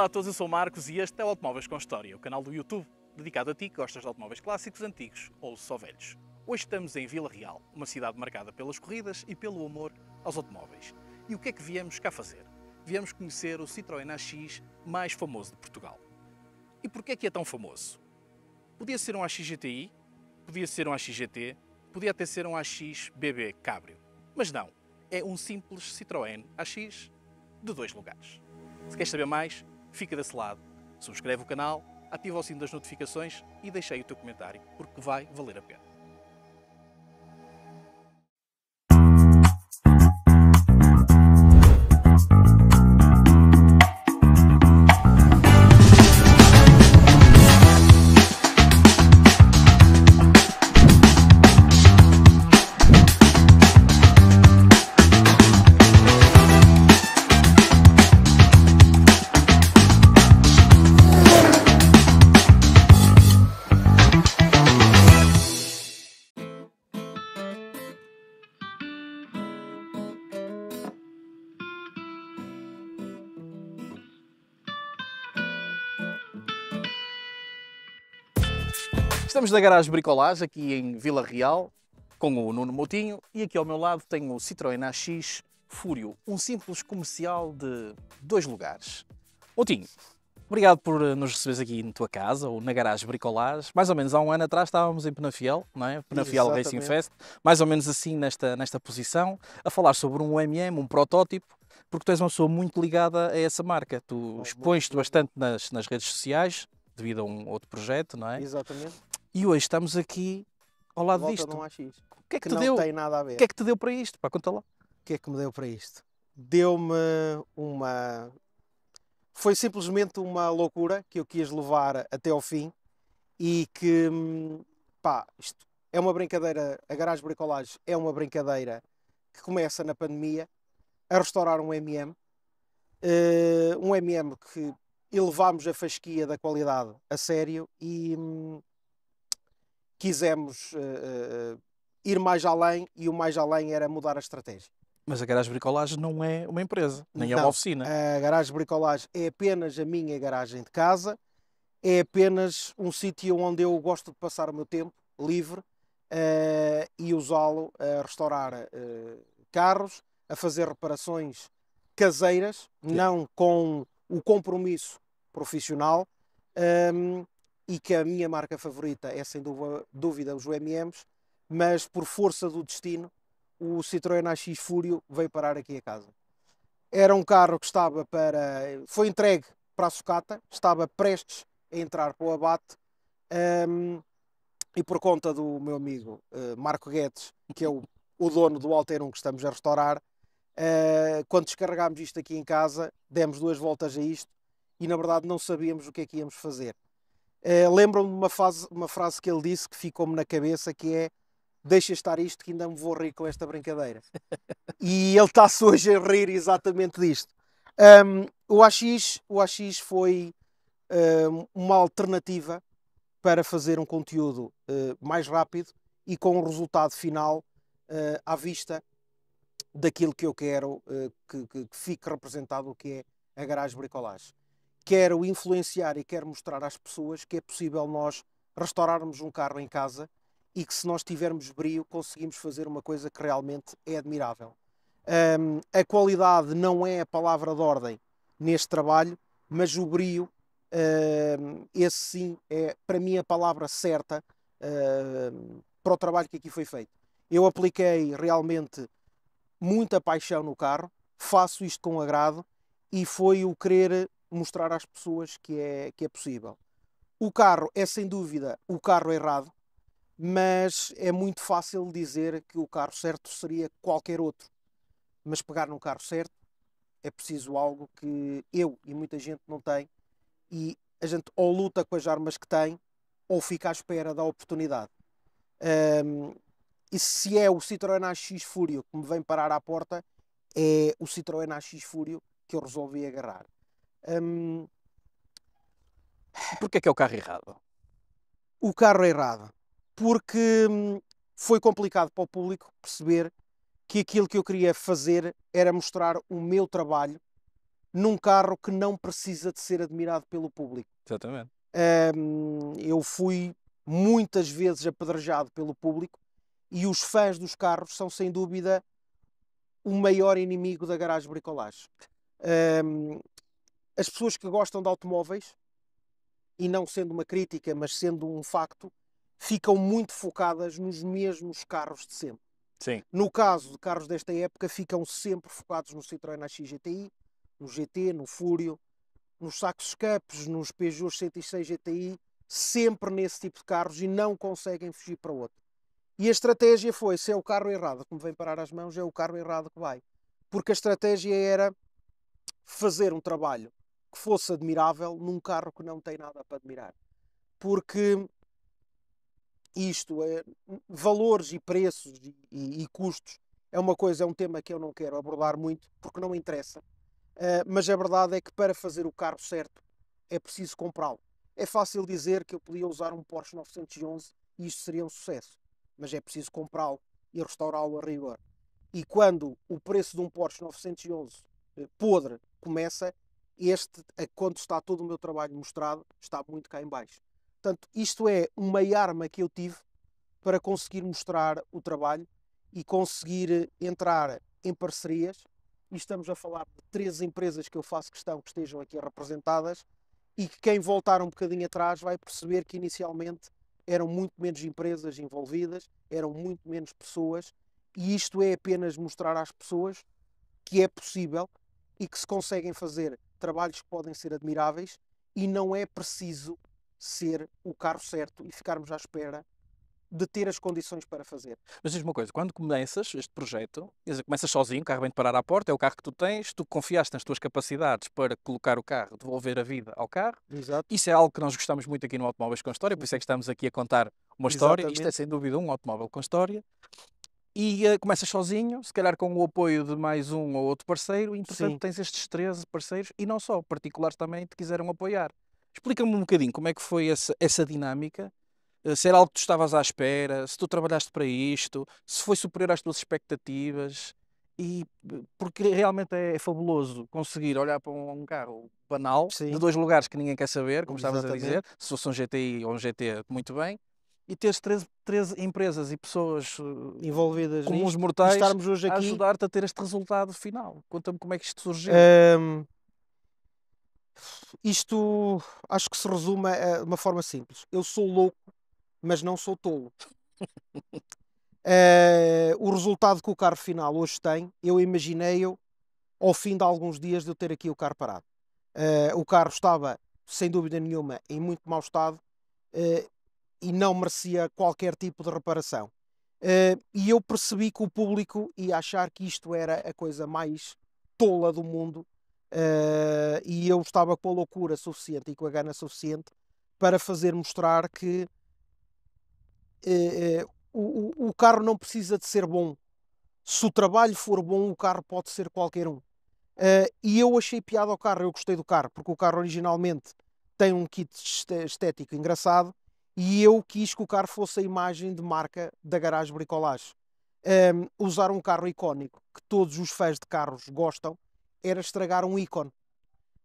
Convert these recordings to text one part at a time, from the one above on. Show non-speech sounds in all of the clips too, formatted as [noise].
Olá a todos, eu sou o Marcos e este é o Automóveis com História, o canal do YouTube dedicado a ti que gostas de automóveis clássicos, antigos ou só velhos. Hoje estamos em Vila Real, uma cidade marcada pelas corridas e pelo amor aos automóveis. E o que é que viemos cá fazer? Viemos conhecer o Citroën AX mais famoso de Portugal. E porquê é que é tão famoso? Podia ser um AX GTI, podia ser um AX GT, podia até ser um AX BB Cabrio. Mas não, é um simples Citroën AX de dois lugares. Se queres saber mais, Fica desse lado, subscreve o canal, ativa o sino das notificações e aí o teu comentário, porque vai valer a pena. Estamos na Garagem Bricolage, aqui em Vila Real, com o Nuno Moutinho, e aqui ao meu lado tenho o Citroën AX Fúrio, um simples comercial de dois lugares. Moutinho, obrigado por eh, nos receberes aqui na tua casa, ou na Garagem Bricolage. Mais ou menos há um ano atrás estávamos em Penafiel, não é? Penafiel Exatamente. Racing Fest, mais ou menos assim nesta, nesta posição, a falar sobre um MM, um protótipo, porque tu és uma pessoa muito ligada a essa marca. Tu expões-te bastante nas, nas redes sociais, devido a um outro projeto, não é? Exatamente. E hoje estamos aqui ao lado Volta disto. Um AX, o que é que, que te não deu? tem nada a ver. O que é que te deu para isto? Pá, conta lá. O que é que me deu para isto? Deu-me uma. Foi simplesmente uma loucura que eu quis levar até ao fim e que, pá, isto é uma brincadeira. A Garagem Bricolage é uma brincadeira que começa na pandemia a restaurar um MM. Uh, um MM que elevámos a fasquia da qualidade a sério e, hum, quisemos eh, eh, ir mais além e o mais além era mudar a estratégia. Mas a Garagem Bricolagem não é uma empresa, nem não, é uma oficina. A Garagem Bricolagem é apenas a minha garagem de casa, é apenas um sítio onde eu gosto de passar o meu tempo livre uh, e usá-lo a restaurar uh, carros, a fazer reparações caseiras, Sim. não com o compromisso profissional, ehm, e que a minha marca favorita é sem dúvida os M&M's, mas por força do destino, o Citroën AX Fúrio veio parar aqui a casa. Era um carro que estava para. foi entregue para a sucata, estava prestes a entrar para o abate, um, e por conta do meu amigo uh, Marco Guedes, que é o, o dono do Alter 1 que estamos a restaurar, uh, quando descarregámos isto aqui em casa, demos duas voltas a isto e na verdade não sabíamos o que é que íamos fazer eh, Lembram-me de uma, fase, uma frase que ele disse que ficou-me na cabeça que é deixa estar isto que ainda me vou rir com esta brincadeira. [laughs] e ele está-se hoje a rir exatamente disto. Um, o, AX, o AX foi um, uma alternativa para fazer um conteúdo uh, mais rápido e com um resultado final uh, à vista daquilo que eu quero uh, que, que, fique representado, o que é a garagem bricolage quero influenciar e quero mostrar às pessoas que é possível nós restaurarmos um carro em casa e que se nós tivermos brio conseguimos fazer uma coisa que realmente é admirável. Um, a qualidade não é a palavra de ordem neste trabalho, mas o brio, um, esse sim é para mim a palavra certa um, para o trabalho que aqui foi feito. Eu apliquei realmente muita paixão no carro, faço isto com agrado e foi o querer mostrar às pessoas que é, que é possível. O carro é sem dúvida o carro errado, mas é muito fácil dizer que o carro certo seria qualquer outro. Mas pegar num carro certo é preciso algo que eu e muita gente não tem, e a gente ou luta com as armas que tem ou fica à espera da oportunidade. Um, e se é o Citroën AX Fúrio que me vem parar à porta, é o Citroën AX Fúrio que eu resolvi agarrar. Hum, Porquê é que é o carro errado? O carro é errado. Porque hum, foi complicado para o público perceber que aquilo que eu queria fazer era mostrar o meu trabalho num carro que não precisa de ser admirado pelo público. Exatamente. eu fui muitas vezes apedrejado pelo público e os fãs dos carros são sem dúvida o maior inimigo da garagem bricolage as pessoas que gostam de automóveis, e não sendo uma crítica, mas sendo um facto, ficam muito focadas nos mesmos carros de sempre. Sim. No caso de carros desta época, ficam sempre focados no Citroën AX GTI, no GT, no Fúrio, nos Saxos escapes, nos Peugeot 106 GTI, sempre nesse tipo de carros e não conseguem fugir para outro. E a estratégia foi: se é o carro errado que me vem parar as mãos, é o carro errado que vai. Porque a estratégia era fazer um trabalho que fosse admirável num carro que não tem nada para admirar. Porque isto, é, valores e preços e, e, e custos, é uma coisa, é um tema que eu não quero abordar muito, porque não interessa. Uh, mas a verdade é que para fazer o carro certo é preciso comprá-lo. É fácil dizer que eu podia usar um Porsche 911 e isto seria um sucesso, mas é preciso comprá-lo e restaurá-lo a rigor. E quando o preço de um Porsche 911 eh, podre começa, este, eh, quando está todo o meu trabalho mostrado, está muito cá em baixo. Portanto, isto é uma arma que eu tive para conseguir mostrar o trabalho e conseguir eh, entrar em parcerias. E estamos a falar de três empresas que eu faço questão que estejam aqui representadas e que quem voltar um bocadinho atrás vai perceber que inicialmente eram muito menos empresas envolvidas, eram muito menos pessoas, e isto é apenas mostrar às pessoas que é possível e que se conseguem fazer trabalhos que podem ser admiráveis e não é preciso ser o carro certo e ficarmos à espera de ter as condições para fazer. Mas diz-me uma coisa, quando começas este projeto, começas sozinho, o carro vem de parar à porta, é o carro que tu tens, tu confiaste nas tuas capacidades para colocar o carro, devolver a vida ao carro. Exato. Isso é algo que nós gostamos muito aqui no Automóveis com História, por isso é que estamos aqui a contar uma história. Exatamente. Isto é sem dúvida um automóvel com história. E uh, começas sozinho, se calhar com o apoio de mais um ou outro parceiro, e entretanto Sim. tens estes 13 parceiros e não só, particulares também te quiseram apoiar. Explica-me um bocadinho como é que foi essa, essa dinâmica, uh, se era algo que tu estavas à espera, se tu trabalhaste para isto, se foi superior às tuas expectativas, e eh, porque realmente é, é fabuloso conseguir olhar para um, um carro banal, Sim. de dois lugares que ninguém quer saber, como Exatamente. estavas a dizer, se fosse um GTI ou um GT, muito bem, e teres 13, 13 empresas e pessoas eh, envolvidas como mortais estarmos hoje aqui... a ajudar-te a ter este resultado final. Conta-me como é que isto surgiu. Um, isto acho que se resume de uma forma simples. Eu sou louco, mas não sou tolo. uh, [laughs] o resultado que o carro final hoje tem, eu imaginei-o ao fim de alguns dias de eu ter aqui o carro parado. Uh, o carro estava, sem dúvida nenhuma, em muito mau estado. Uh, e não merecia qualquer tipo de reparação. Uh, e eu percebi que o público ia achar que isto era a coisa mais tola do mundo uh, e eu estava com a loucura suficiente e com a gana suficiente para fazer mostrar que uh, o, o, carro não precisa de ser bom. Se o trabalho for bom, o carro pode ser qualquer um. e eu achei piada ao carro, eu gostei do carro, porque o carro originalmente tem um kit estético engraçado e eu quis que o carro fosse a imagem de marca da Garage Bricolage. Um, usar um carro icónico que todos os fãs de carros gostam era estragar um ícone.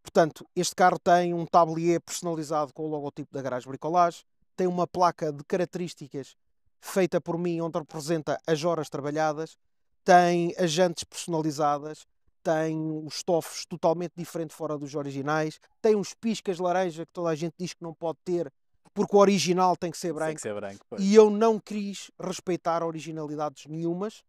Portanto, este carro tem um tablier personalizado com o logotipo da Garage Bricolage, tem uma placa de características feita por mim onde representa as horas trabalhadas, tem as jantes personalizadas, tem os tofos totalmente diferentes fora dos originais, tem uns piscas laranja que toda a gente diz que não pode ter porque o original tem que ser branco. Que ser branco e eu não quis respeitar originalidades nenhumas,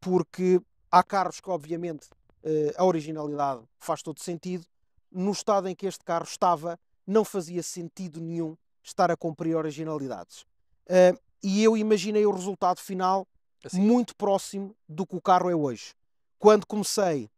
porque há carros que, obviamente, eh, a originalidade faz todo sentido. No estado em que este carro estava, não fazia sentido nenhum estar a cumprir originalidades. Eh, e eu imaginei o resultado final assim. muito próximo do que o carro é hoje. Quando comecei,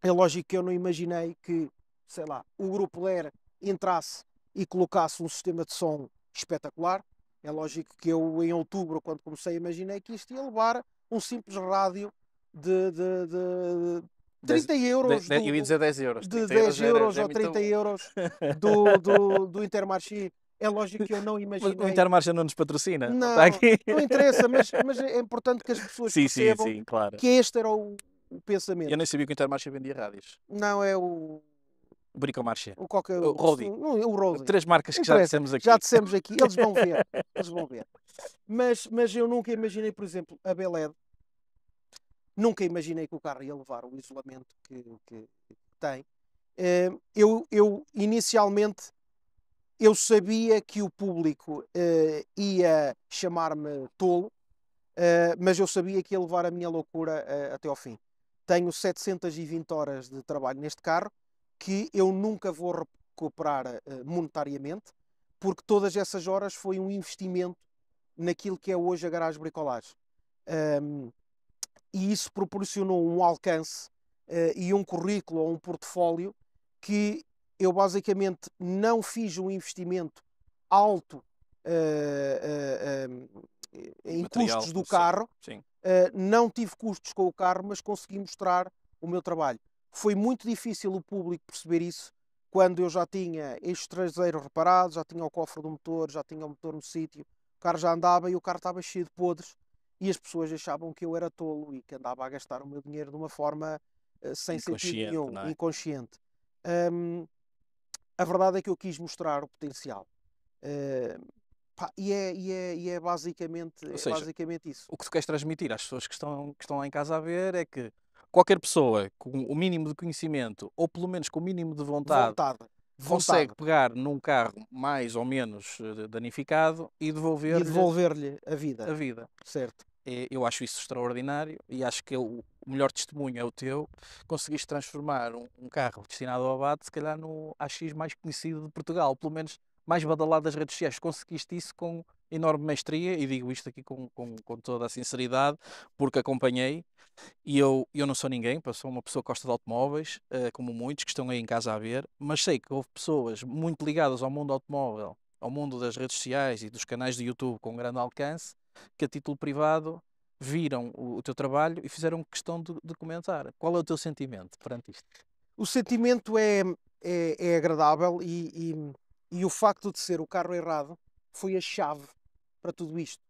é lógico que eu não imaginei que, sei lá, o grupo Ler entrasse e colocasse um sistema de som espetacular, é lógico que eu, em outubro, quando comecei, imaginei que isto ia levar um simples rádio de, de, de 30 10, euros. De, do, eu ia dizer 10 euros. De 10 euros é, ou 30 euros [laughs] do, do, do Intermarché. É lógico que eu não imaginei. Mas o Intermarché não nos patrocina. Não, tá não interessa, mas, mas, é importante que as pessoas sim, percebam sim, sim, claro. que este era o, o pensamento. Eu nem sabia que o Intermarché vendia rádios. Não, é o, Bricomarché. O Coca, o, Rodi. o Rodi. Três marcas que já dissemos aqui. Já dissemos aqui, eles vão ver. [laughs] eles vão ver. Mas, mas eu nunca imaginei, por exemplo, a Beled. Nunca imaginei que o carro ia levar o isolamento que, que, tem. Eh, eu, eu inicialmente eu sabia que o público eh, ia chamar-me tolo, eh, mas eu sabia que ia levar a minha loucura até ao fim. Tenho 720 horas de trabalho neste carro que eu nunca vou recuperar eh, monetariamente, porque todas essas horas foi um investimento naquilo que é hoje a garagem bricolagem. Um, e isso proporcionou um alcance uh, e um currículo ou um portfólio que eu basicamente não fiz um investimento alto uh, uh, em Material, custos do carro, não tive custos com o carro, mas consegui mostrar o meu trabalho. Foi muito difícil o público perceber isso quando eu já tinha este traseiro reparado, já tinha o cofre do motor, já tinha o motor no sítio, o carro já andava e o carro estava cheio de podres e as pessoas achavam que eu era tolo e que andava a gastar o meu dinheiro de uma forma uh, sem sentido nenhum, é? inconsciente. Um, a verdade é que eu quis mostrar o potencial. Uh, pá, e, é, e, é, e é basicamente, é seja, é basicamente isso. O que tu queres transmitir às pessoas que estão, que estão lá em casa a ver é que qualquer pessoa com o mínimo de conhecimento, ou pelo menos com o mínimo de vontade, vontade. consegue vontade. pegar num carro mais ou menos eh, danificado e devolver-lhe devolver, a vida. A vida. Certo. É, eu acho isso extraordinário e acho que é o melhor testemunho é o teu. Conseguiste transformar um carro destinado ao abate, se calhar, no AX mais conhecido de Portugal, pelo menos mais badalado das redes sociais. Conseguiste isso com enorme mestria, e digo isto aqui com, com, com toda a sinceridade, porque acompanhei, e eu, eu não sou ninguém, sou uma pessoa que gosta de automóveis, uh, como muitos que estão aí em casa a ver, mas sei que houve pessoas muito ligadas ao mundo automóvel, ao mundo das redes sociais e dos canais de YouTube com grande alcance, que a título privado viram o, o teu trabalho e fizeram questão de, de, comentar. Qual é o teu sentimento perante isto? O sentimento é, é, é agradável e, e, e o facto de ser o carro errado foi a chave para tudo isto.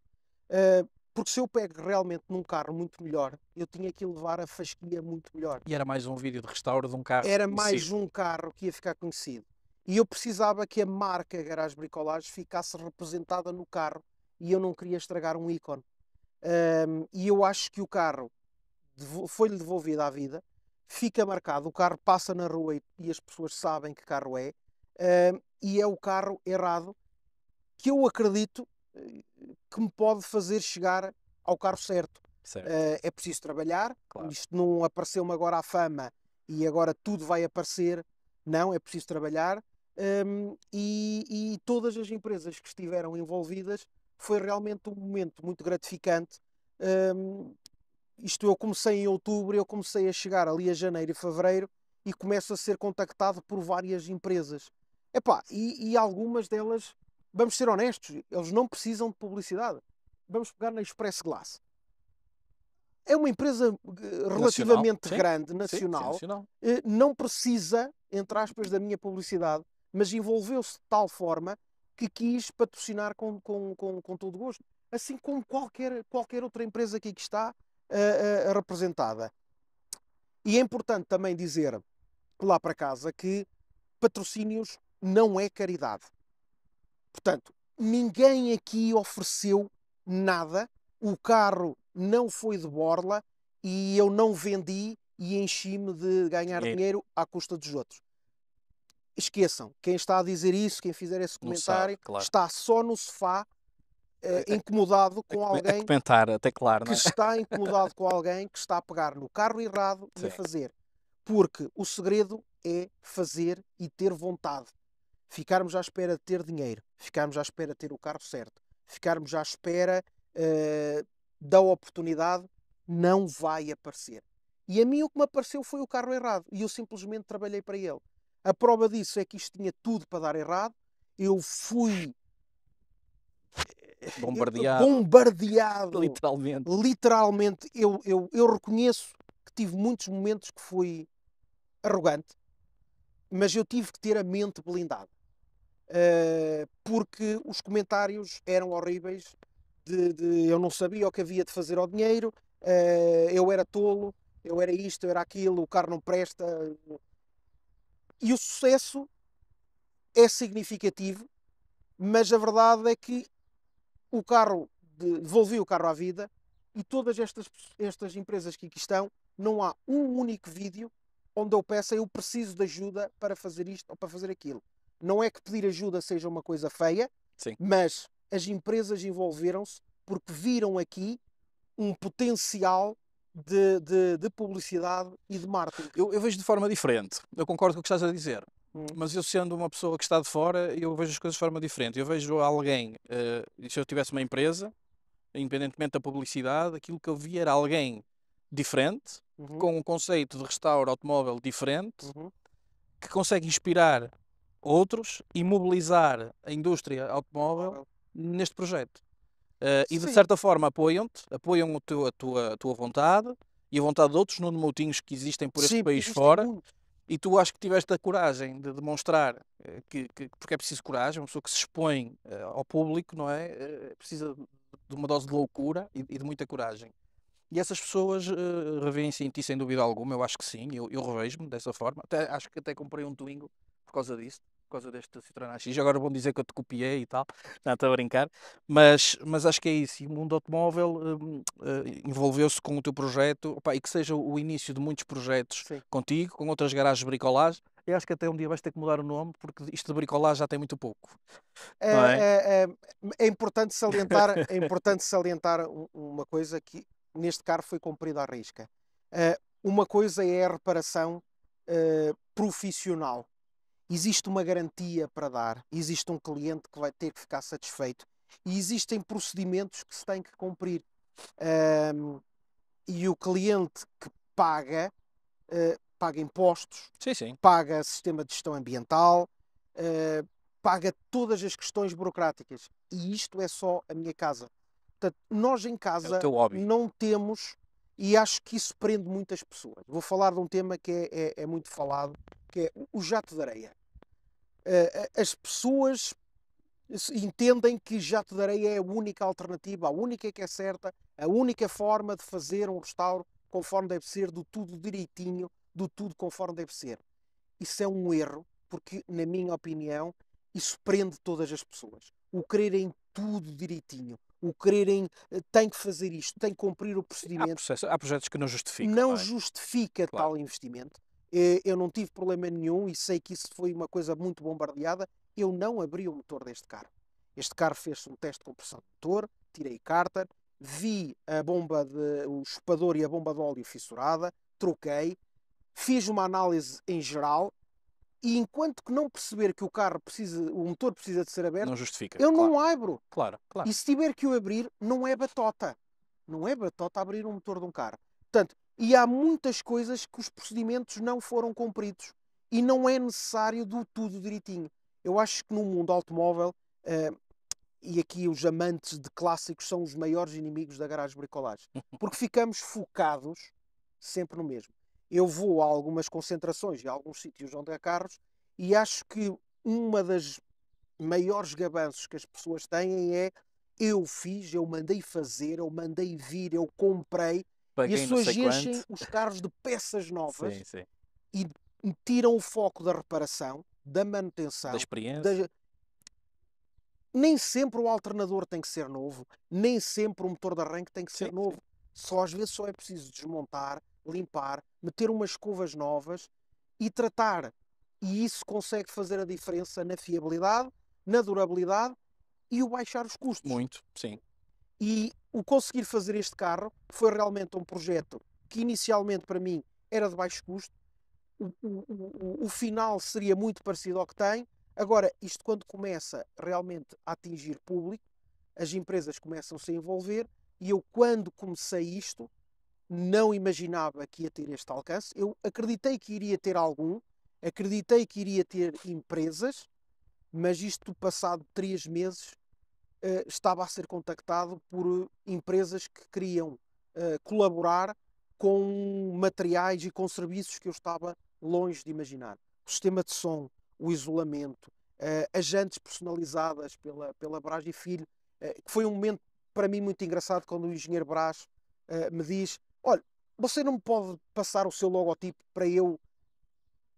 Uh, porque se eu pego realmente num carro muito melhor, eu tinha que levar a fasquia muito melhor. E era mais um vídeo de restauro de um carro Era mais um carro que ia ficar conhecido. E eu precisava que a marca Garage Bricolage ficasse representada no carro e eu não queria estragar um ícone. Um, e eu acho que o carro foi-lhe devolvido à vida, fica marcado, o carro passa na rua e, e as pessoas sabem que carro é, um, e é o carro errado que eu acredito que me pode fazer chegar ao carro certo. certo. Uh, é preciso trabalhar, claro. isto não apareceu-me agora à fama e agora tudo vai aparecer. Não, é preciso trabalhar. Um, e, e, todas as empresas que estiveram envolvidas foi realmente um momento muito gratificante. Um, isto eu comecei em outubro, eu comecei a chegar ali a janeiro e fevereiro e começo a ser contactado por várias empresas. Epá, e, e algumas delas vamos ser honestos, eles não precisam de publicidade. Vamos pegar na Express Glass. É uma empresa eh, relativamente nacional. grande, sim, nacional, sim, nacional. Eh, não precisa, entre aspas, da minha publicidade, mas envolveu-se de tal forma que quis patrocinar com, com, com, com todo gosto. Assim como qualquer, qualquer outra empresa que aqui está uh, uh, representada. E é importante também dizer lá para casa que patrocínios não é caridade. Portanto, ninguém aqui ofereceu nada, o carro não foi de borla e eu não vendi e enchi-me de ganhar dinheiro. É. dinheiro à custa dos outros. Esqueçam, quem está a dizer isso, quem fizer esse comentário, sabe, claro. está só no sofá uh, incomodado com a, alguém. A comentar, até claro, que é? está [laughs] incomodado com alguém que está a pegar no carro errado e a fazer. Porque o segredo é fazer e ter vontade ficarmos à espera de ter dinheiro, ficarmos à espera de ter o carro certo, ficarmos à espera uh, da oportunidade, não vai aparecer. E a mim o que me apareceu foi o carro errado e eu simplesmente trabalhei para ele. A prova disso é que isto tinha tudo para dar errado. Eu fui eh, bombardeado. bombardeado. Literalmente. Literalmente. Eu, eu, eu reconheço que tive muitos momentos que fui arrogante, mas eu tive que ter a mente blindada. Eh, porque os comentários eram horríveis. De, de, eu não sabia o que havia de fazer ao dinheiro, uh, eu era tolo, eu era isto, eu era aquilo, o carro não presta. E o sucesso é significativo, mas a verdade é que o carro de, devolvi o carro à vida e todas estas, estas empresas que aqui estão, não há um único vídeo onde eu peça eu preciso de ajuda para fazer isto ou para fazer aquilo. Não é que pedir ajuda seja uma coisa feia, Sim. mas as empresas envolveram-se porque viram aqui um potencial de, de, de, publicidade e de marketing. Eu, eu, vejo de forma diferente. Eu concordo com o que estás a dizer. Hum. Mas eu, sendo uma pessoa que está de fora, eu vejo as coisas de forma diferente. Eu vejo alguém, uh, se eu tivesse uma empresa, independentemente da publicidade, aquilo que eu vi era alguém diferente, uhum. com um conceito de restauro automóvel diferente, uhum. que consegue inspirar outros e mobilizar a indústria automóvel neste projeto. Uh, e de certa forma apoiam-te, apoiam a tua, a, tua, a tua vontade e a vontade de outros Nuno Moutinhos que existem por este Sim, país fora. Muito. E tu acho que tiveste a coragem de demonstrar eh, que, que, porque é preciso coragem, uma pessoa que se expõe uh, ao público, não é? Uh, precisa de uma dose de loucura e, e de muita coragem. E essas pessoas uh, revêem-se em ti sem dúvida alguma, eu acho que sim, eu, eu revejo-me dessa forma. Até, acho que até comprei um Twingo por causa disso por causa deste Citroën E Agora vão dizer que eu te copiei e tal, [laughs] não estou a brincar, mas, mas acho que é isso. E o mundo automóvel hum, eh, envolveu-se com o teu projeto opa, e que seja o início de muitos projetos Sim. contigo, com outras garagens de bricolagem. Eu acho que até um dia vais ter que mudar o nome, porque isto de bricolagem já tem muito pouco. É, é? é? É, é, importante salientar, é importante salientar uma coisa que neste carro foi cumprido à risca. Eh, uma coisa é a reparação eh, profissional existe uma garantia para dar, existe um cliente que vai ter que ficar satisfeito e existem procedimentos que se têm que cumprir. Um, e o cliente que paga, uh, paga impostos, sim, sim. paga sistema de gestão ambiental, uh, paga todas as questões burocráticas. E isto é só a minha casa. Portanto, nós em é casa é não temos, e acho que isso prende muitas pessoas. Vou falar de um tema que é, é, é muito falado, que é o jato de areia. Eh, eh, as pessoas entendem que já te darei é a única alternativa, a única que é certa, a única forma de fazer um restauro conforme deve ser, do tudo direitinho, do tudo conforme deve ser. Isso é um erro, porque, na minha opinião, isso prende todas as pessoas. O quererem tudo direitinho, o quererem eh, tem que fazer isto, tem que cumprir o procedimento. Há, processo, há projetos que não justificam. Não é? justifica claro. tal investimento. Eh, eu não tive problema nenhum e sei que isso foi uma coisa muito bombardeada. Eu não abri o motor deste carro. Este carro fez um teste de compressão de motor, tirei cárter, vi a bomba de, o chupador e a bomba de óleo fissurada, troquei, fiz uma análise em geral e enquanto que não perceber que o carro precisa, o motor precisa de ser aberto, não justifica, eu claro. não abro. Claro, claro. E se tiver que o abrir, não é batota. Não é batota abrir o motor de um carro. Portanto, e há muitas coisas que os procedimentos não foram cumpridos e não é necessário do tudo direitinho. Eu acho que no mundo automóvel, uh, e aqui os amantes de clássicos são os maiores inimigos da garagem bricolagem, [laughs] porque ficamos focados sempre no mesmo. Eu vou a algumas concentrações e a alguns sítios onde há carros e acho que uma das maiores gabanços que as pessoas têm é eu fiz, eu mandei fazer, eu mandei vir, eu comprei e assogiem os carros de peças [laughs] novas sim, sim. e tiram o foco da reparação, da manutenção, da experiência. Da... Nem sempre o alternador tem que ser novo, nem sempre o motor de arranque tem que sim, ser novo. Só às vezes só é preciso desmontar, limpar, meter umas escovas novas e tratar. E isso consegue fazer a diferença na fiabilidade, na durabilidade e o baixar os custos. Muito, sim. E o conseguir fazer este carro foi realmente um projeto que inicialmente para mim era de baixo custo, o, o, o, o, final seria muito parecido ao que tem. Agora, isto quando começa realmente a atingir público, as empresas começam a se envolver e eu, quando comecei isto, não imaginava que ia ter este alcance. Eu acreditei que iria ter algum, acreditei que iria ter empresas, mas isto passado três meses eh, estava a ser contactado por eh, empresas que queriam eh, colaborar com materiais e com serviços que eu estava longe de imaginar. O sistema de som, o isolamento, uh, as jantes personalizadas pela, pela Brás e Filho, uh, que foi um momento para mim muito engraçado quando o engenheiro Brás uh, me diz: Olha, você não me pode passar o seu logotipo para eu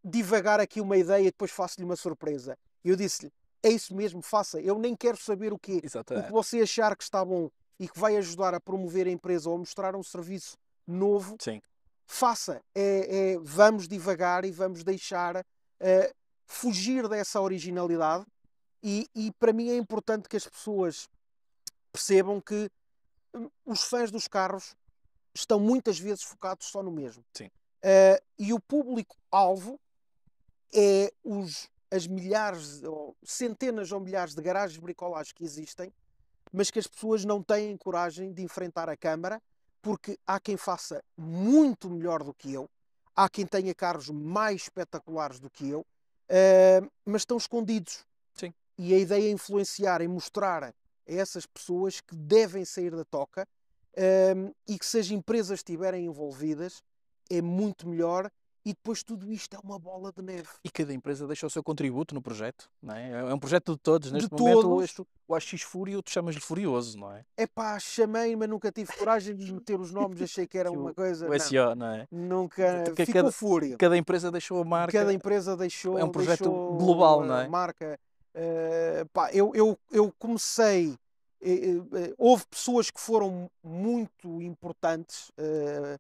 divagar aqui uma ideia e depois faço-lhe uma surpresa. E eu disse-lhe: é isso mesmo, faça. Eu nem quero saber o quê. Exatamente. O que você achar que está bom e que vai ajudar a promover a empresa ou a mostrar um serviço novo, Sim. faça. É, é, vamos devagar e vamos deixar uh, fugir dessa originalidade. E, e para mim é importante que as pessoas percebam que hum, os fãs dos carros estão muitas vezes focados só no mesmo. Sim. Uh, e o público-alvo é os as milhares, ou centenas ou milhares de garagens de bricolagem que existem, mas que as pessoas não têm coragem de enfrentar a Câmara, porque há quem faça muito melhor do que eu, há quem tenha carros mais espetaculares do que eu, uh, mas estão escondidos. Sim. E a ideia é influenciar e é mostrar a essas pessoas que devem sair da toca eh, e que se as empresas estiverem envolvidas é muito melhor e depois tudo isto é uma bola de neve. E cada empresa deixa o seu contributo no projeto, não é? É um projeto de todos. Neste de momento, todos. o o AX Fúrio, tu chamas-lhe Furioso, não é? É pá, chamei, mas nunca tive coragem de meter os nomes, achei que era [laughs] uma coisa. O SEO, não, não é? Nunca. Porque Ficou cada, Fúrio. Cada empresa deixou a marca. Cada empresa deixou. É um projeto global, não é? Marca. Uh, pá, eu, eu, eu comecei. Uh, uh, houve pessoas que foram muito importantes. Uh,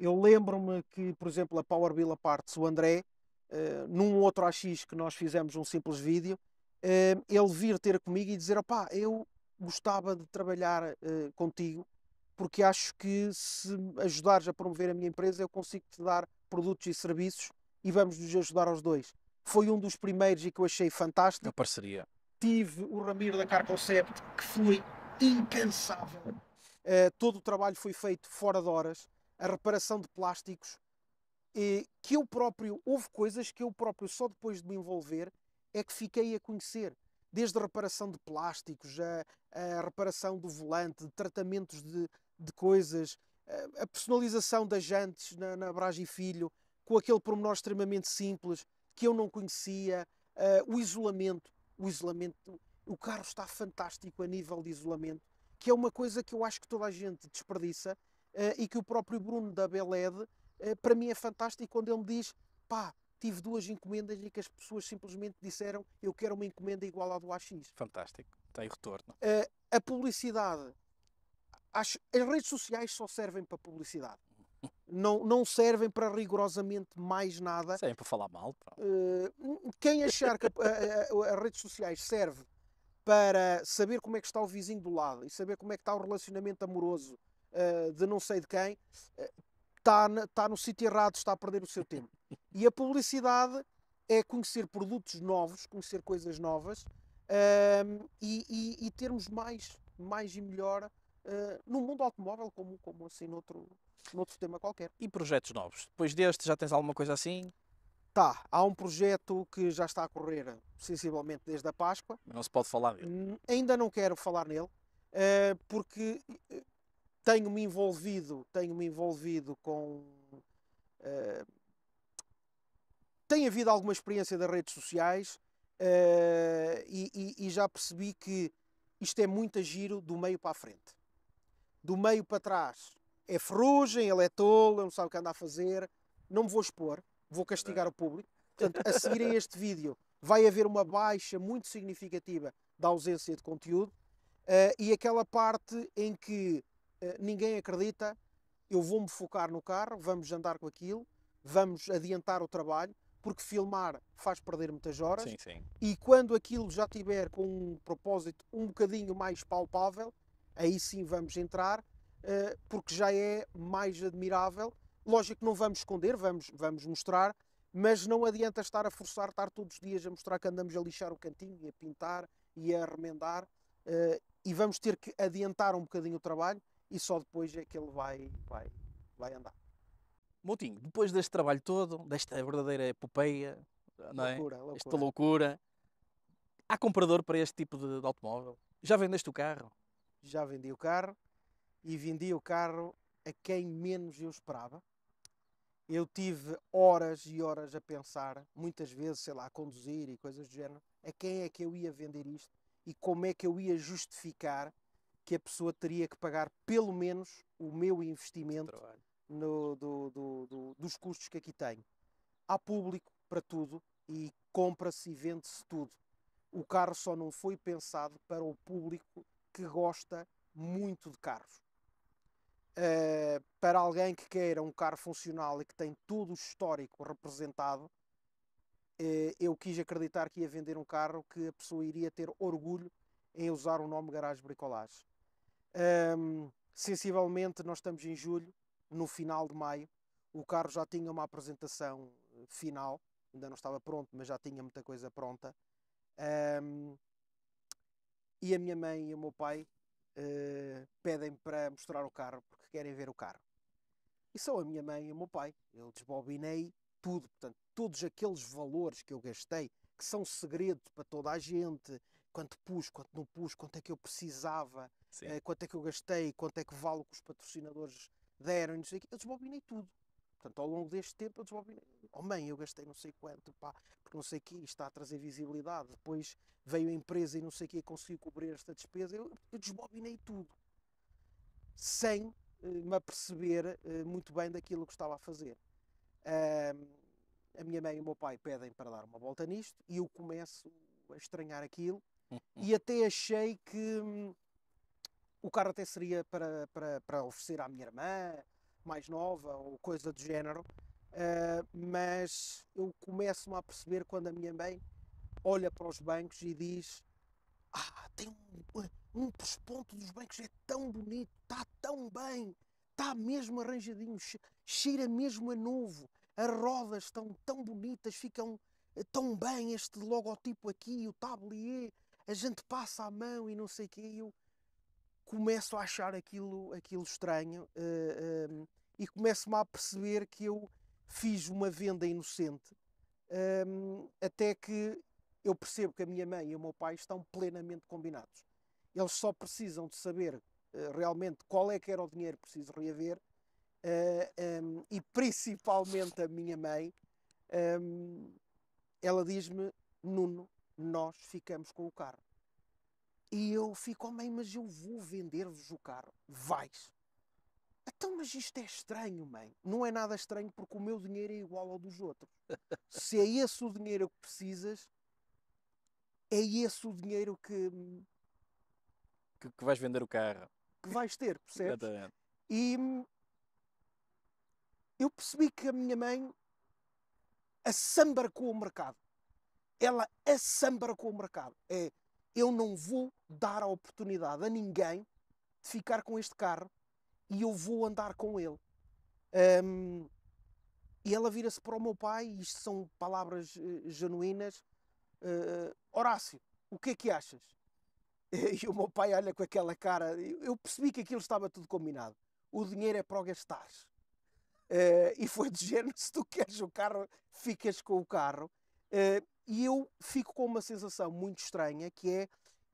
eu lembro-me que, por exemplo, a Power Bill Aparts, o André, uh, num outro AX que nós fizemos um simples vídeo, uh, ele vir ter comigo e dizer: opá, eu gostava de trabalhar uh, contigo porque acho que se ajudares a promover a minha empresa, eu consigo te dar produtos e serviços e vamos nos ajudar aos dois. Foi um dos primeiros e que eu achei fantástico. A parceria. Tive o Ramiro da Car Concept, que foi impensável. Uh, todo o trabalho foi feito fora de horas a reparação de plásticos, e que eu próprio, houve coisas que eu próprio, só depois de me envolver, é que fiquei a conhecer. Desde a reparação de plásticos, a, a reparação do volante, de tratamentos de, de coisas, a, a personalização das jantes na, na Brás e Filho, com aquele pormenor extremamente simples que eu não conhecia, o isolamento, o isolamento, o carro está fantástico a nível de isolamento, que é uma coisa que eu acho que toda a gente desperdiça eh, e que o próprio Bruno da Beled, eh, para mim é fantástico quando ele me diz, pá, tive duas encomendas e que as pessoas simplesmente disseram eu quero uma encomenda igual à do AX. Fantástico, tem retorno. Uh, a publicidade, as, as, redes sociais só servem para publicidade. não, não servem para rigorosamente mais nada. Servem para falar mal. Uh, quem achar que as redes sociais serve para saber como é que está o vizinho do lado e saber como é que está o relacionamento amoroso uh, de não sei de quem, está eh, uh, tá no sítio errado, está a perder o seu tempo. [laughs] E a publicidade é conhecer produtos novos, conhecer coisas novas uh, e, e, e, termos mais, mais e melhor eh, no mundo automóvel, como, como assim noutro, noutro tema qualquer. E projetos novos? Depois deste, já tens alguma coisa assim? Tá, há um projeto que já está a correr sensivelmente desde a Páscoa. Não se pode falar nele. Ainda não quero falar nele, porque tenho-me envolvido, tenho-me envolvido com. Uh, tem havido alguma experiência das redes sociais uh, e, e, e já percebi que isto é muito a giro do meio para a frente. Do meio para trás é ferrugem, ele é tolo, não sabe o que anda a fazer. Não me vou expor, vou castigar o público. Portanto, a seguir a este vídeo vai haver uma baixa muito significativa da ausência de conteúdo uh, e aquela parte em que eh, ninguém acredita, eu vou-me focar no carro, vamos andar com aquilo, vamos adiantar o trabalho, porque filmar faz perder muitas horas. Sim, sim. E quando aquilo já tiver com um propósito um bocadinho mais palpável, aí sim vamos entrar, eh, porque já é mais admirável. Lógico que não vamos esconder, vamos, vamos mostrar, mas não adianta estar a forçar, estar todos os dias a mostrar que andamos a lixar o cantinho e a pintar e a remendar. Eh, e vamos ter que adiantar um bocadinho o trabalho e só depois é que ele vai, vai, vai andar. Moutinho, depois deste trabalho todo, desta verdadeira epopeia, é? loucura, loucura. esta loucura, há comprador para este tipo de, de automóvel? Já vendeste o carro? Já vendi o carro e vendi o carro a quem menos eu esperava. Eu tive horas e horas a pensar, muitas vezes, sei lá, a conduzir e coisas do género, a quem é que eu ia vender isto e como é que eu ia justificar que a pessoa teria que pagar pelo menos o meu investimento no, do, do, do, dos custos que aqui tenho. Há público para tudo e compra-se e vende-se tudo. O carro só não foi pensado para o público que gosta muito de carros. Uh, para alguém que queira um carro funcional e que tem todo o histórico representado, uh, eu quis acreditar que ia vender um carro que a pessoa iria ter orgulho em usar o nome Garage Bricolage. Um, sensivelmente, nós estamos em julho, no final de maio, o carro já tinha uma apresentação eh, final, ainda não estava pronto, mas já tinha muita coisa pronta. Um, e a minha mãe e o meu pai uh, pedem para mostrar o carro porque querem ver o carro. E só a minha mãe e o meu pai. Eu desbobinei tudo, portanto, todos aqueles valores que eu gastei, que são segredo para toda a gente, quanto pus, quanto não pus, quanto é que eu precisava, uh, quanto é que eu gastei, quanto é que vale o que os patrocinadores deram, não sei o quê. Eu desbobinei tudo. Portanto, ao longo deste tempo eu desbobinei. Oh mãe, eu gastei não sei quanto, pá, porque não sei o que, está a trazer visibilidade. Depois veio a empresa e não sei o quê, conseguiu cobrir esta despesa. Eu, eu desbobinei tudo. Sem uh, me aperceber uh, muito bem daquilo que estava a fazer. Uh, a minha mãe e o meu pai pedem para dar uma volta nisto e eu começo a estranhar aquilo [laughs] e até achei que hum, o carro até seria para, para, para oferecer à minha irmã, mais nova ou coisa do género, uh, mas eu começo-me a perceber quando a minha mãe olha para os bancos e diz: Ah, tem um, um pesponto dos bancos, é tão bonito, está tão bem, está mesmo arranjadinho, cheira mesmo a novo, as rodas estão tão bonitas, ficam eh, tão bem este logotipo aqui, o tablier, a gente passa a mão e não sei o quê. eu, começo a achar aquilo, aquilo estranho uh, eh, um, ehm, e começo-me a perceber que eu fiz uma venda inocente um, ehm, até que eu percebo que a minha mãe e o meu pai estão plenamente combinados. Eles só precisam de saber uh, realmente qual é que era o dinheiro que preciso reaver uh, eh, um, ehm, e principalmente a minha mãe, ela diz-me, Nuno, nós ficamos com o carro. E eu fico, oh mãe, mas eu vou vender-vos o carro. Vais. Então, mas isto é estranho, mãe. Não é nada estranho porque o meu dinheiro é igual ao dos outros. Se é esse o dinheiro que precisas, é esse o dinheiro que. Que, que vais vender o carro. Que vais ter, percebes? Exatamente. E eu percebi que a minha mãe assambarcou o mercado. Ela assambarcou o mercado. É eu não vou dar a oportunidade a ninguém de ficar com este carro e eu vou andar com ele. Um, e ela vira-se para o meu pai, e isto são palavras uh, genuínas. Uh, Horácio, o que é que achas? [laughs] E o meu pai olha com aquela cara. Eu percebi que aquilo estava tudo combinado. O dinheiro é para o gastares. Uh, e foi de género: [laughs] se tu queres o carro, ficas com o carro. Eh, e eu fico com uma sensação muito estranha que é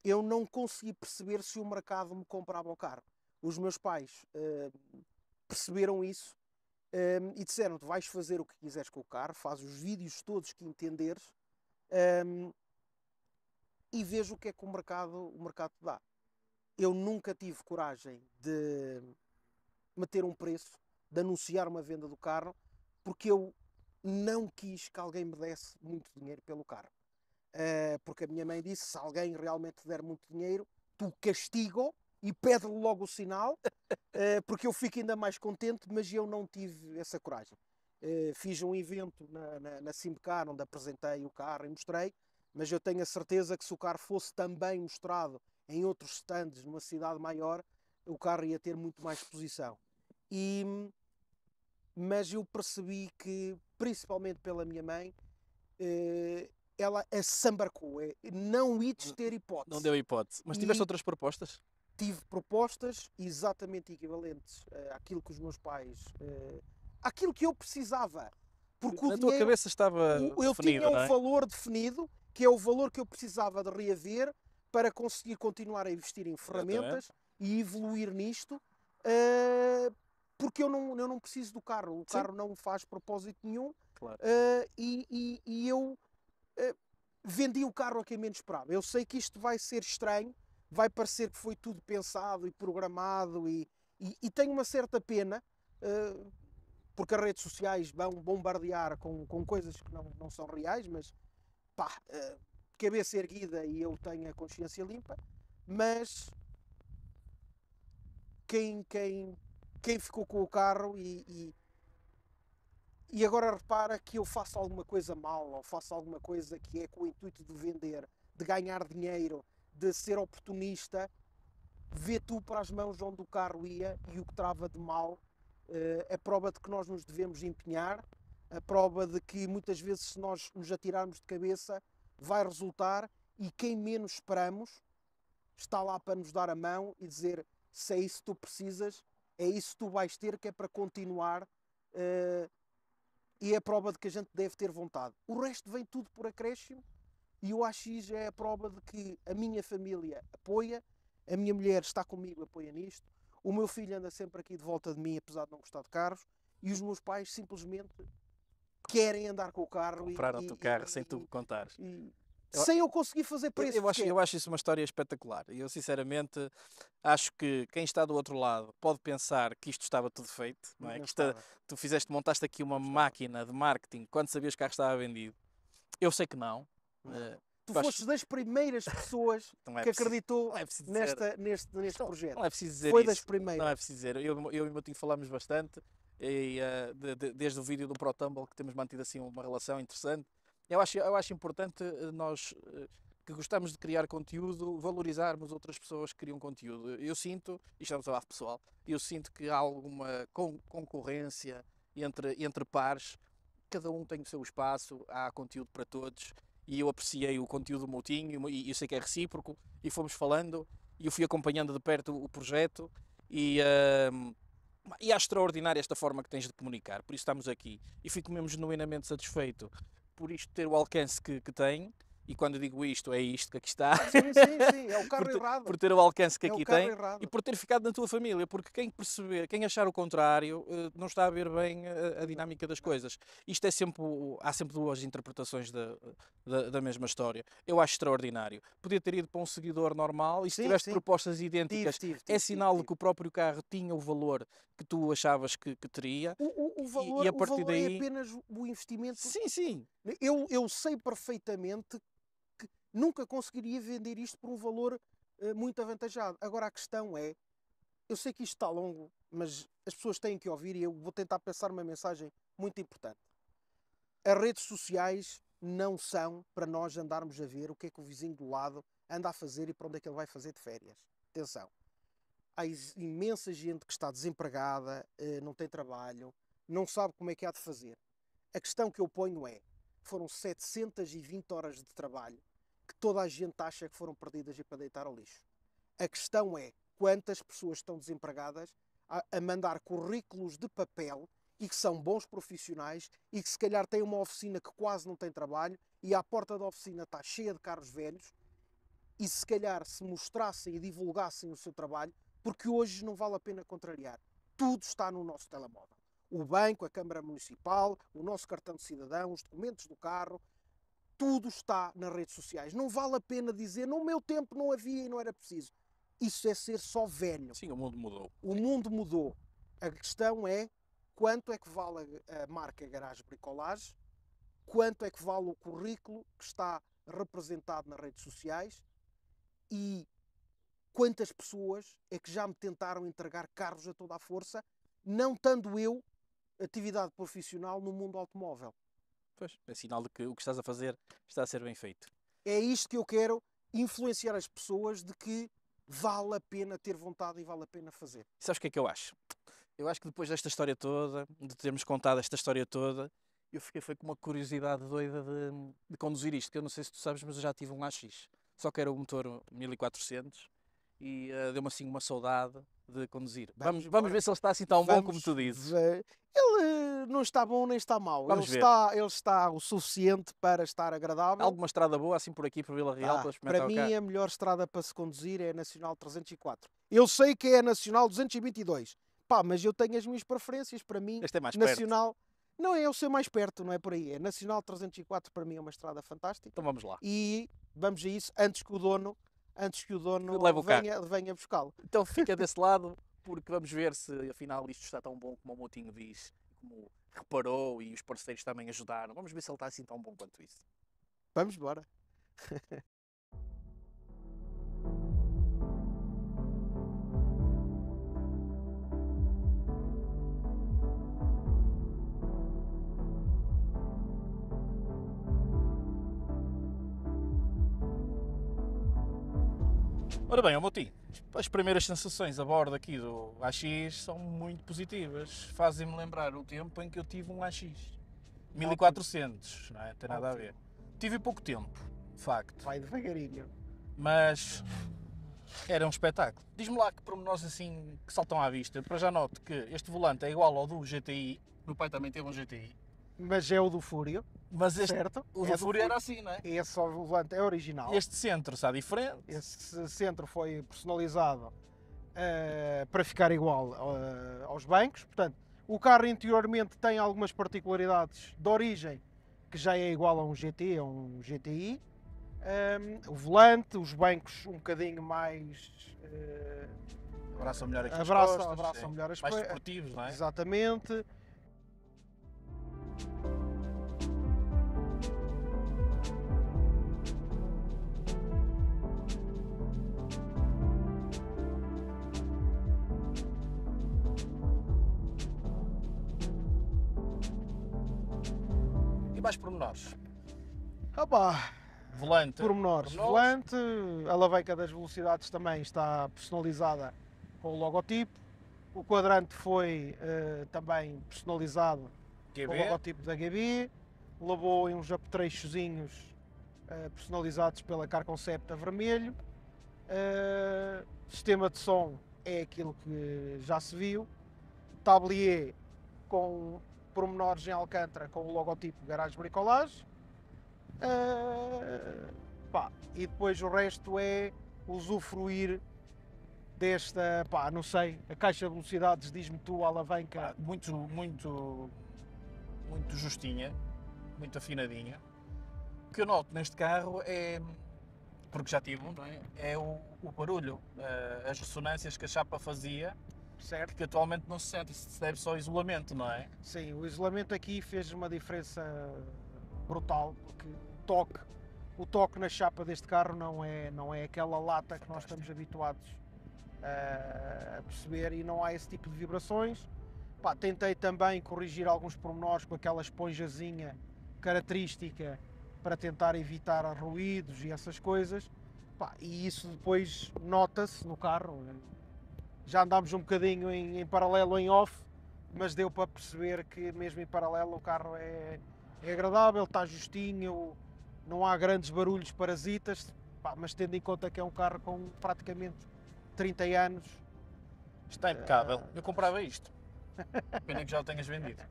eu não consegui perceber se o mercado me comprava o carro. Os meus pais uh, perceberam isso um, eh, e disseram-te: vais fazer o que quiseres com o carro, faz os vídeos todos que entenderes um, e veja o que é que o mercado, o mercado te dá. Eu nunca tive coragem de meter um preço, de anunciar uma venda do carro, porque eu não quis que alguém me desse muito dinheiro pelo carro. Uh, porque a minha mãe disse: se alguém realmente der muito dinheiro, tu castigo e pede logo o sinal, uh, [laughs] porque eu fico ainda mais contente, mas eu não tive essa coragem. Uh, fiz um evento na, na, na Simcar, onde apresentei o carro e mostrei, mas eu tenho a certeza que se o carro fosse também mostrado em outros stands, numa cidade maior, o carro ia ter muito mais exposição. E, mas eu percebi que principalmente pela minha mãe, eh, ela assambarcou. É, é, não ides ter hipótese. Não deu hipótese. Mas tiveste e outras propostas? Tive propostas exatamente equivalentes eh, àquilo que os meus pais. Eh, àquilo que eu precisava. Porque Na o tua dinheiro, cabeça estava. O, eu definido, tinha um é? valor definido, que é o valor que eu precisava de reaver para conseguir continuar a investir em ferramentas e evoluir nisto. Uh, porque eu não, eu não preciso do carro, o Sim. carro não faz propósito nenhum claro. uh, e, e, e, eu uh, vendi o carro a quem menos esperava. Eu sei que isto vai ser estranho, vai parecer que foi tudo pensado e programado e, e, e tenho uma certa pena uh, porque as redes sociais vão bombardear com, com coisas que não, não são reais, mas pá, cabeça erguida e eu tenho a consciência limpa, mas quem, quem quem ficou com o carro e, e, e agora repara que eu faço alguma coisa mal ou faço alguma coisa que é com o intuito de vender, de ganhar dinheiro, de ser oportunista, vê tu para as mãos onde o carro ia e o que trava de mal, é prova de que nós nos devemos empenhar, a prova de que muitas vezes se nós nos atirarmos de cabeça vai resultar e quem menos esperamos está lá para nos dar a mão e dizer se é isso que tu precisas, é isso que tu vais ter que é para continuar uh, e é a prova de que a gente deve ter vontade. O resto vem tudo por acréscimo e o AX é a prova de que a minha família apoia, a minha mulher está comigo, apoia nisto, o meu filho anda sempre aqui de volta de mim, apesar de não gostar de carros, e os meus pais simplesmente querem andar com o carro. Compraram-te o carro e, sem tu contares. E, sem eu conseguir fazer preço. Eu, eu acho, eu acho isso uma história espetacular. E eu, sinceramente, acho que quem está do outro lado pode pensar que isto estava tudo feito. Não é? que é, tu fizeste, montaste aqui uma máquina de marketing quando sabias que o carro estava vendido. Eu sei que não. não. Uh, tu foste acho... das primeiras pessoas [laughs] é que acreditou é nesta, neste, neste não, projeto. Não é preciso dizer Foi isso. das primeiras. Não é preciso dizer. Eu, eu e o meu tio falámos bastante. E, uh, de, de, desde o vídeo do ProTumble que temos mantido assim uma relação interessante eu acho, eu acho importante eh, nós eh, que gostamos de criar conteúdo, valorizarmos outras pessoas que criam conteúdo. Eu sinto, e estamos a falar pessoal, eu sinto que há alguma con concorrência entre, entre pares, cada um tem o seu espaço, há conteúdo para todos, e eu apreciei o conteúdo do Moutinho, e eu sei que é recíproco, e fomos falando, e eu fui acompanhando de perto o projeto, e, uh, e é extraordinária esta forma que tens de comunicar, por isso estamos aqui, e fico mesmo genuinamente satisfeito por isto ter o alcance que, que tem, e quando digo isto, é isto que aqui está. Ah, sim, sim, sim, é o [laughs] carro por, errado. Por ter o alcance que é aqui tem errado. e por ter ficado na tua família, porque quem perceber, quem achar o contrário, eh, não está a ver bem a, eh, a dinâmica das coisas. Isto é sempre, há sempre duas interpretações da, da, da, mesma história. Eu acho extraordinário. Podia ter ido para um seguidor normal e se sim, tiveste sim. propostas idênticas, tive, tive, é tive, é sinal de que o próprio carro tinha o valor que tu achavas que, que teria. O, o, o valor, e, e a partir o valor é daí... é apenas o investimento. Sim, sim. Eu, eu sei perfeitamente nunca conseguiria vender isto por um valor uh, muito avantajado. Agora a questão é, eu sei que isto está longo, mas as pessoas têm que ouvir e eu vou tentar passar uma mensagem muito importante. As redes sociais não são para nós andarmos a ver o que é que o vizinho do lado anda a fazer e para onde é que ele vai fazer de férias. Atenção, há imensa gente que está desempregada, eh, não tem trabalho, não sabe como é que há de fazer. A questão que eu ponho é: foram 720 horas de trabalho que toda a gente acha que foram perdidas e para deitar ao lixo. A questão é quantas pessoas estão desempregadas a, a mandar currículos de papel e que são bons profissionais e que se calhar têm uma oficina que quase não tem trabalho e à porta da oficina está cheia de carros velhos e se calhar se mostrassem e divulgassem o seu trabalho, porque hoje não vale a pena contrariar. Tudo está no nosso telemóvel. O banco, a Câmara Municipal, o nosso cartão de cidadão, os documentos do carro, tudo está nas redes sociais. Não vale a pena dizer, no meu tempo não havia e não era preciso. Isso é ser só velho. Sim, o mundo mudou. O mundo mudou. A questão é quanto é que vale a marca Garage Bricolage, quanto é que vale o currículo que está representado nas redes sociais e quantas pessoas é que já me tentaram entregar carros a toda a força, não tendo eu, atividade profissional, no mundo automóvel. Pois, é sinal de que o que estás a fazer está a ser bem feito. É isto que eu quero influenciar as pessoas de que vale a pena ter vontade e vale a pena fazer. sabes o que é que eu acho? Eu acho que depois desta história toda, de termos contado esta história toda, eu fiquei foi com uma curiosidade doida de, de, conduzir isto, que eu não sei se tu sabes, mas eu já tive um AX. Só que era o motor 1400 e uh, deu-me assim uma saudade de conduzir. Vamos, vamos, vamos ver se ele está assim tão bom como tu dizes. Ver. Ele eh, não está bom nem está mau. Vamos ele ver. está, ele está o suficiente para estar agradável. alguma estrada boa assim por aqui, por Vila Real, ah, para mim Para é mim, a melhor estrada para se conduzir é a Nacional 304. Eu sei que é a Nacional 222. Pá, mas eu tenho as minhas preferências. Para mim, este é mais Nacional... Perto. Não é o seu mais perto, não é por aí. É Nacional 304 para mim é uma estrada fantástica. Então vamos lá. E vamos a isso antes que o dono antes que o dono o venha, venha buscá-lo. Então fica [laughs] desse lado, porque vamos ver se afinal isto está tão bom como o Moutinho diz, como reparou e os parceiros também ajudaram. Vamos ver se ele está assim tão bom quanto isso. Vamos embora. [laughs] Ora bem, Moti, as primeiras sensações a bordo aqui do AX são muito positivas. Fazem-me lembrar o tempo em que eu tive um AX. 1400, não é? Tem nada a ver. Tive pouco tempo, de facto. Vai devagarinho. Mas era um espetáculo. Diz-me lá que pormenores assim que saltam à vista. Para já noto que este volante é igual ao do GTI. Meu pai também teve um GTI. Mas é o do Fúria. Mas este, certo? O é Fúria era assim, não é? Esse volante é original. Este centro está diferente. este centro foi personalizado uh, para ficar igual uh, aos bancos. Portanto, o carro interiormente tem algumas particularidades de origem que já é igual a um GT, a um GTI. Um, ehm, o volante, os bancos um bocadinho mais. Uh, abraçam melhor aqui abraçam, as costas, abraçam melhor as Mais desportivos, não é? Exatamente. mais pormenores? Ah pá, volante. Pormenores. pormenores. Volante, a alavanca das velocidades também está personalizada com o logotipo. O quadrante foi uh, também personalizado GB. com o logotipo da GB. Levou em uns apetrechozinhos uh, eh, personalizados pela Car Concept a vermelho. Uh, sistema de som é aquilo que já se viu. Tablier com pormenores em Alcântara com o logotipo Garage Bricolage. Uh, pá, e depois o resto é usufruir desta, pá, não sei, a caixa de velocidades, diz-me tu, a alavanca. Pá, muito, muito, muito justinha, muito afinadinha. O que eu noto neste carro é, porque já tive um, é? é? o, o barulho, ah, as ressonâncias que a chapa fazia Certo. que atualmente não se sente, isso se deve só ao isolamento, não é? Sim, o isolamento aqui fez uma diferença brutal, porque o toque, o toque na chapa deste carro não é, não é aquela lata que nós estamos habituados a, eh, a perceber e não há esse tipo de vibrações. Pá, tentei também corrigir alguns pormenores com aquela esponjazinha característica para tentar evitar ruídos e essas coisas. Pá, e isso depois nota-se no carro. Eh, já andámos um bocadinho em, em paralelo em off, mas deu para perceber que mesmo em paralelo o carro é, é agradável, está justinho, não há grandes barulhos parasitas, pá, mas tendo em conta que é um carro com praticamente 30 anos. Está impecável. Eu comprava isto. Pena que já o tenhas vendido.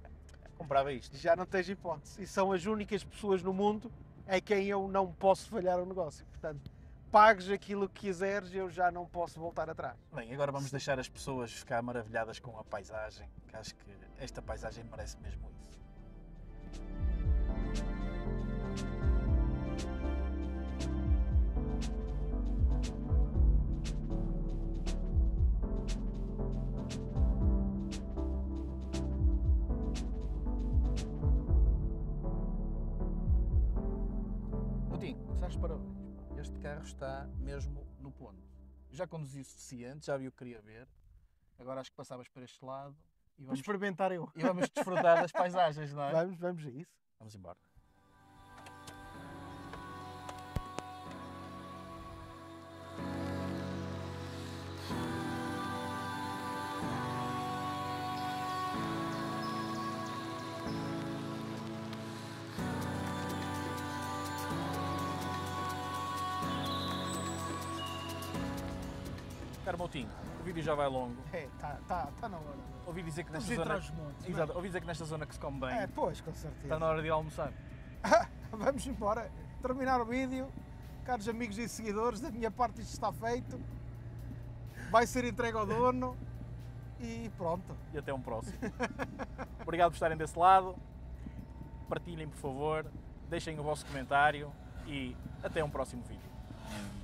Comprava isto. Já não tens hipótese. E são as únicas pessoas no mundo a quem eu não posso falhar o negócio. Portanto, pagues aquilo que quiseres, eu já não posso voltar atrás. Bem, agora vamos deixar as pessoas ficar maravilhadas com a paisagem, que acho que esta paisagem merece mesmo isso. carro está mesmo no ponto. Já conduzi o suficiente, já vi o que queria ver. Agora acho que passavas para este lado e vamos, experimentar eu. E vamos desfrutar das paisagens, não é? Vamos, vamos a isso. Vamos embora. Carmoutinho, o vídeo já vai longo. É, tá, tá, tá na hora. Ouvi dizer que nesta zona. Montes, é? Exato, ouvi dizer que nesta zona que se come bem. É, pois, com certeza. Está na hora de almoçar. [laughs] Vamos embora, terminar o vídeo. Caros amigos e seguidores, da minha parte isto está feito. Vai ser entregue ao dono. e pronto. E até um próximo. [laughs] Obrigado por estarem desse lado. Partilhem, por favor. Deixem o vosso comentário. E até um próximo vídeo.